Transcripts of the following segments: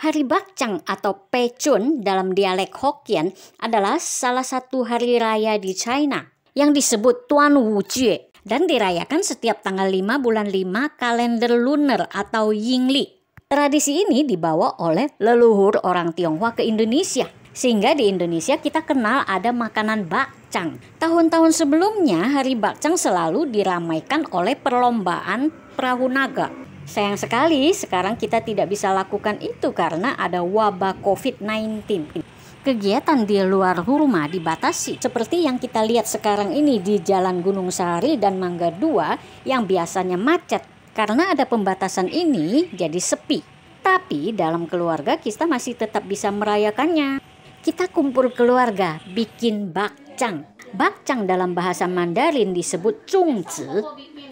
Hari Bakcang atau Pechun dalam dialek Hokkien adalah salah satu hari raya di China yang disebut Tuan Wu Jue dan dirayakan setiap tanggal 5 bulan 5 kalender lunar atau Yingli. Tradisi ini dibawa oleh leluhur orang Tionghoa ke Indonesia. Sehingga di Indonesia kita kenal ada makanan bakcang. Tahun-tahun sebelumnya hari bakcang selalu diramaikan oleh perlombaan perahu naga. Sayang sekali sekarang kita tidak bisa lakukan itu karena ada wabah COVID-19. Kegiatan di luar rumah dibatasi seperti yang kita lihat sekarang ini di Jalan Gunung Sari dan Mangga 2 yang biasanya macet. Karena ada pembatasan ini jadi sepi. Tapi dalam keluarga kita masih tetap bisa merayakannya. Kita kumpul keluarga bikin bakcang. Bakcang dalam bahasa Mandarin disebut cungzi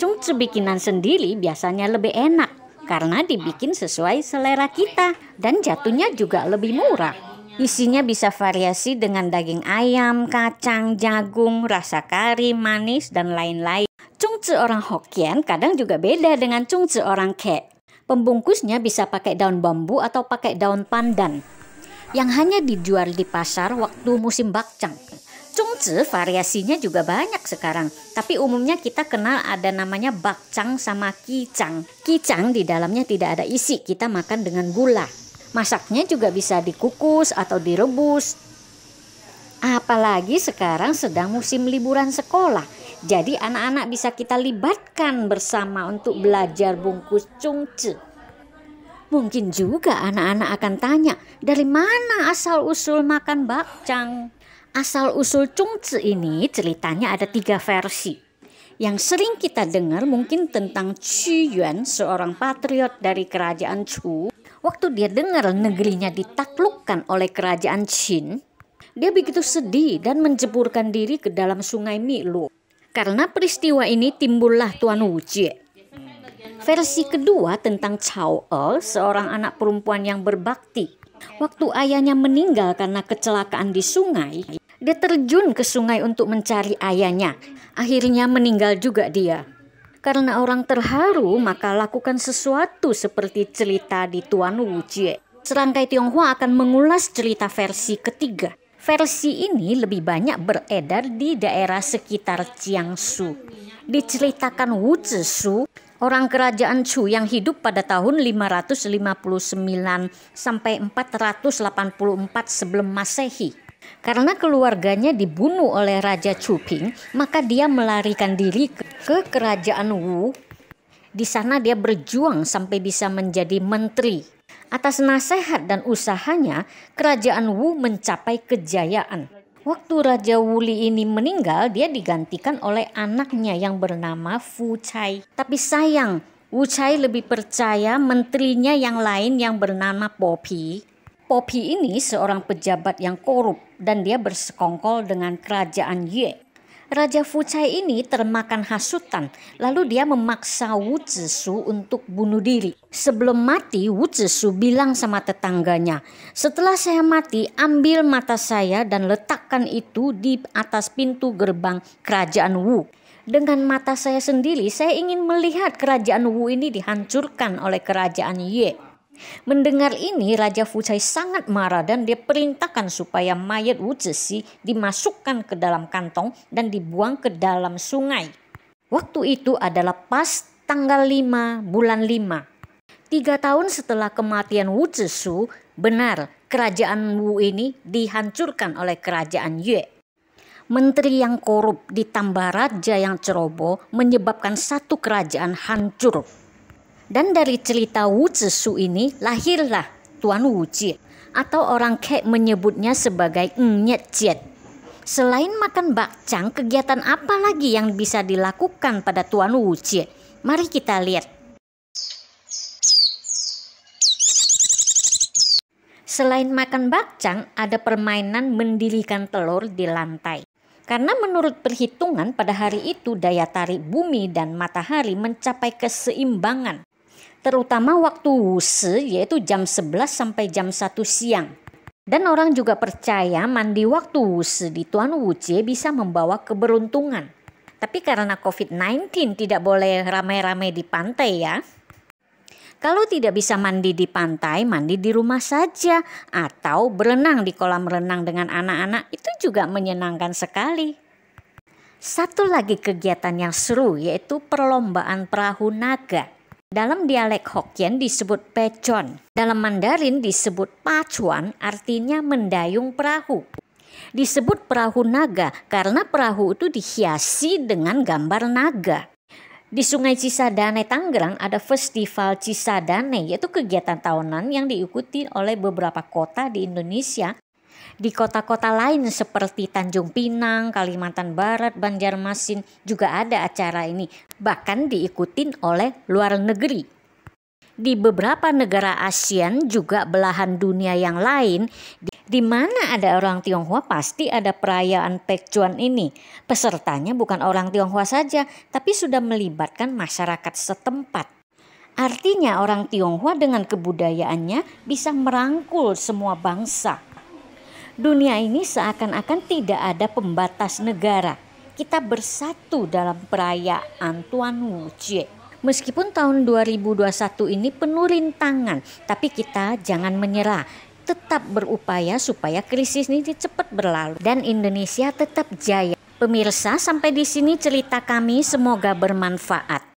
cungcu bikinan sendiri biasanya lebih enak karena dibikin sesuai selera kita dan jatuhnya juga lebih murah. Isinya bisa variasi dengan daging ayam, kacang, jagung, rasa kari, manis, dan lain-lain. Cungcu orang Hokkien kadang juga beda dengan cungcu orang Kek. Pembungkusnya bisa pakai daun bambu atau pakai daun pandan yang hanya dijual di pasar waktu musim bakcang. Cungce variasinya juga banyak sekarang, tapi umumnya kita kenal ada namanya bakcang sama kicang. Kicang di dalamnya tidak ada isi, kita makan dengan gula. Masaknya juga bisa dikukus atau direbus. Apalagi sekarang sedang musim liburan sekolah. Jadi anak-anak bisa kita libatkan bersama untuk belajar bungkus cungce. Mungkin juga anak-anak akan tanya, dari mana asal usul makan bakcang? Asal-usul cungci ini ceritanya ada tiga versi. Yang sering kita dengar mungkin tentang Qu Yuan, seorang patriot dari kerajaan Chu. Waktu dia dengar negerinya ditaklukkan oleh kerajaan Qin, dia begitu sedih dan menjeburkan diri ke dalam sungai Milu. Karena peristiwa ini timbullah Tuan Wu Jie. Versi kedua tentang Chao E, seorang anak perempuan yang berbakti. Waktu ayahnya meninggal karena kecelakaan di sungai, dia terjun ke sungai untuk mencari ayahnya. Akhirnya meninggal juga dia. Karena orang terharu, maka lakukan sesuatu seperti cerita di Tuan Wu Jie. Serangkai Tionghoa akan mengulas cerita versi ketiga. Versi ini lebih banyak beredar di daerah sekitar Jiangsu. Diceritakan Wu Zesu, orang kerajaan Chu yang hidup pada tahun 559 sampai 484 sebelum Masehi. Karena keluarganya dibunuh oleh Raja Chuping, maka dia melarikan diri ke, ke kerajaan Wu. Di sana dia berjuang sampai bisa menjadi menteri. Atas nasihat dan usahanya, kerajaan Wu mencapai kejayaan. Waktu Raja Wuli ini meninggal, dia digantikan oleh anaknya yang bernama Fu Chai. Tapi sayang, Wu Chai lebih percaya menterinya yang lain yang bernama Poppy Popi ini seorang pejabat yang korup dan dia bersekongkol dengan kerajaan Ye. Raja Fucai ini termakan hasutan, lalu dia memaksa Wu Zisu untuk bunuh diri. Sebelum mati, Wu Zisu bilang sama tetangganya, setelah saya mati, ambil mata saya dan letakkan itu di atas pintu gerbang kerajaan Wu. Dengan mata saya sendiri, saya ingin melihat kerajaan Wu ini dihancurkan oleh kerajaan Ye. Mendengar ini Raja Cai sangat marah dan dia perintahkan supaya mayat Wu Zixi dimasukkan ke dalam kantong dan dibuang ke dalam sungai. Waktu itu adalah pas tanggal 5 bulan 5. Tiga tahun setelah kematian Wu Zixi, benar kerajaan Wu ini dihancurkan oleh kerajaan Yue menteri yang korup ditambah raja yang ceroboh menyebabkan satu kerajaan hancur. Dan dari cerita Wu Zishu ini lahirlah Tuan Wu Jie atau orang Kek menyebutnya sebagai Nyet Jiet. Selain makan bakcang, kegiatan apa lagi yang bisa dilakukan pada Tuan Wu Jie? Mari kita lihat. Selain makan bakcang, ada permainan mendirikan telur di lantai. Karena menurut perhitungan pada hari itu daya tarik bumi dan matahari mencapai keseimbangan terutama waktu wusi yaitu jam 11 sampai jam 1 siang. Dan orang juga percaya mandi waktu wusi di Tuan Wuce bisa membawa keberuntungan. Tapi karena COVID-19 tidak boleh ramai-ramai di pantai ya. Kalau tidak bisa mandi di pantai, mandi di rumah saja atau berenang di kolam renang dengan anak-anak itu juga menyenangkan sekali. Satu lagi kegiatan yang seru yaitu perlombaan perahu naga. Dalam dialek Hokkien disebut pecon. Dalam Mandarin disebut pacuan artinya mendayung perahu. Disebut perahu naga karena perahu itu dihiasi dengan gambar naga. Di Sungai Cisadane, Tangerang ada festival Cisadane yaitu kegiatan tahunan yang diikuti oleh beberapa kota di Indonesia di kota-kota lain seperti Tanjung Pinang, Kalimantan Barat, Banjarmasin juga ada acara ini, bahkan diikutin oleh luar negeri di beberapa negara ASEAN juga belahan dunia yang lain di mana ada orang Tionghoa pasti ada perayaan Pekcuan ini. Pesertanya bukan orang Tionghoa saja, tapi sudah melibatkan masyarakat setempat. Artinya orang Tionghoa dengan kebudayaannya bisa merangkul semua bangsa dunia ini seakan-akan tidak ada pembatas negara. Kita bersatu dalam perayaan Tuan Wu Jie. Meskipun tahun 2021 ini penuh rintangan, tapi kita jangan menyerah tetap berupaya supaya krisis ini cepat berlalu dan Indonesia tetap jaya. Pemirsa, sampai di sini cerita kami semoga bermanfaat.